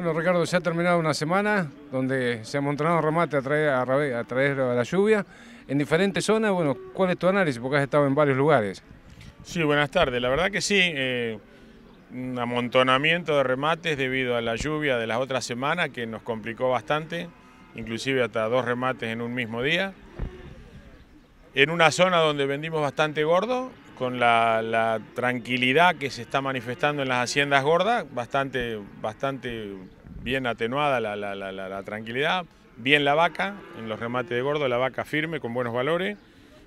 Bueno, Ricardo, se ha terminado una semana donde se ha ha remate a través a, la lluvia en diferentes zonas. Bueno, ¿cuál es tu análisis? Porque has estado en varios lugares. Sí, buenas tardes. La verdad que sí, eh, un amontonamiento de remates debido a la lluvia de las otras semanas que nos complicó bastante, inclusive hasta dos remates en un mismo día. En una zona donde vendimos bastante gordo, con la, tranquilidad que se está manifestando en las haciendas gordas, bastante, bastante bien atenuada la, tranquilidad, bien la vaca, en los remates de gordo, la vaca firme, con buenos valores,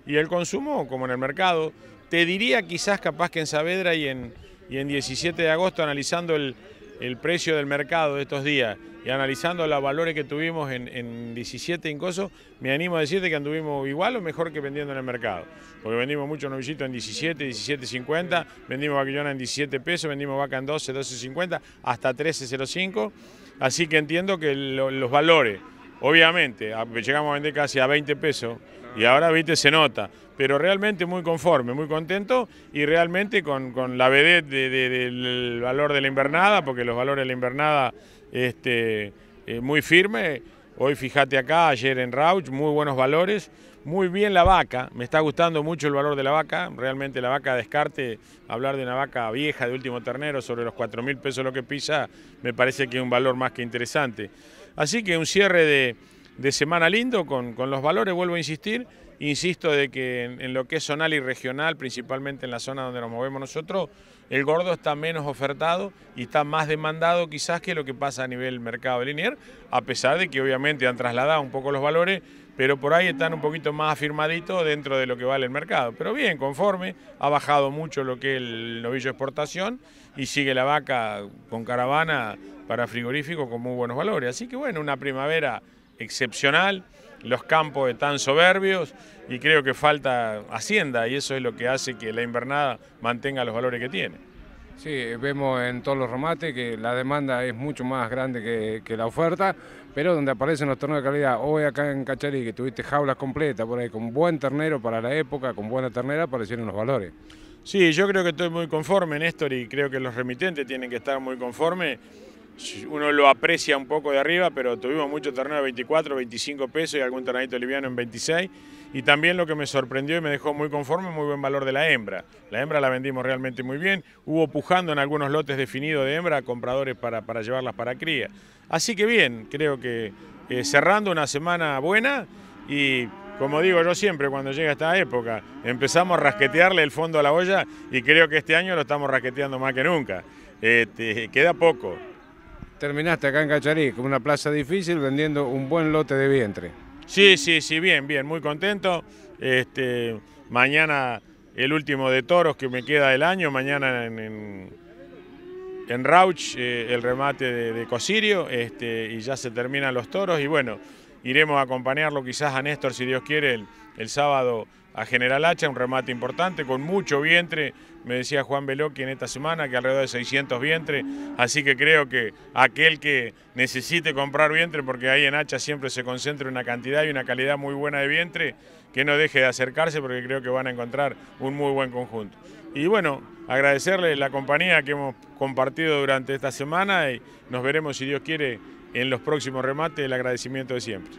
y el consumo como en el mercado. Te diría quizás capaz que en Saavedra y en, y en 17 de agosto, analizando el, el precio del mercado de estos días y analizando los valores que tuvimos en, 17 incosos, me animo a decirte que anduvimos igual o mejor que vendiendo en el mercado. Porque vendimos muchos novillitos en 17, 17.50, vendimos vaquillona en 17 pesos, vendimos vaca en 12, 12.50, hasta 13.05. Así que entiendo que los valores Obviamente, llegamos a vender casi a 20 pesos y ahora, viste, se nota. Pero realmente muy conforme, muy contento y realmente con, la vedette del valor de la invernada, porque los valores de la invernada este, eh, muy firme Hoy fíjate acá, ayer en Rauch, muy buenos valores, muy bien la vaca, me está gustando mucho el valor de la vaca, realmente la vaca descarte, hablar de una vaca vieja de último ternero sobre los 4 mil pesos lo que pisa, me parece que es un valor más que interesante. Así que un cierre de, semana lindo con los valores, vuelvo a insistir, Insisto de que en, lo que es zonal y regional, principalmente en la zona donde nos movemos nosotros, el gordo está menos ofertado y está más demandado quizás que lo que pasa a nivel mercado lineal, a pesar de que obviamente han trasladado un poco los valores, pero por ahí están un poquito más afirmaditos dentro de lo que vale el mercado. Pero bien, conforme, ha bajado mucho lo que es el novillo exportación y sigue la vaca con caravana para frigorífico con muy buenos valores. Así que bueno, una primavera excepcional los campos están soberbios y creo que falta hacienda y eso es lo que hace que la invernada mantenga los valores que tiene. Sí, vemos en todos los remates que la demanda es mucho más grande que, la oferta, pero donde aparecen los terneros de calidad, hoy acá en Cacharí que tuviste jaulas completas por ahí, con buen ternero para la época, con buena ternera, aparecieron los valores. Sí, yo creo que estoy muy conforme, Néstor, y creo que los remitentes tienen que estar muy conformes uno lo aprecia un poco de arriba, pero tuvimos mucho terreno de 24, 25 pesos y algún terrenito liviano en 26. Y también lo que me sorprendió y me dejó muy conforme, muy buen valor de la hembra. La hembra la vendimos realmente muy bien. Hubo pujando en algunos lotes definidos de hembra compradores para, para llevarlas para cría. Así que bien, creo que eh, cerrando una semana buena y como digo yo siempre cuando llega esta época, empezamos a rasquetearle el fondo a la olla y creo que este año lo estamos rasqueteando más que nunca. Este, queda poco, terminaste acá en Cacharí, con una plaza difícil, vendiendo un buen lote de vientre. Sí, sí, sí, bien, bien, muy contento. Este, mañana el último de toros que me queda del año, mañana en, en, Rauch eh, el remate de, Cosirio este, y ya se terminan los toros y bueno... Iremos a acompañarlo quizás a Néstor, si Dios quiere, el, sábado a General Hacha, un remate importante, con mucho vientre, me decía Juan Veloqui en esta semana, que alrededor de 600 vientres, así que creo que aquel que necesite comprar vientre, porque ahí en Hacha siempre se concentra una cantidad y una calidad muy buena de vientre, que no deje de acercarse porque creo que van a encontrar un muy buen conjunto. Y bueno, agradecerle la compañía que hemos compartido durante esta semana y nos veremos, si Dios quiere, en los próximos remates el agradecimiento de siempre.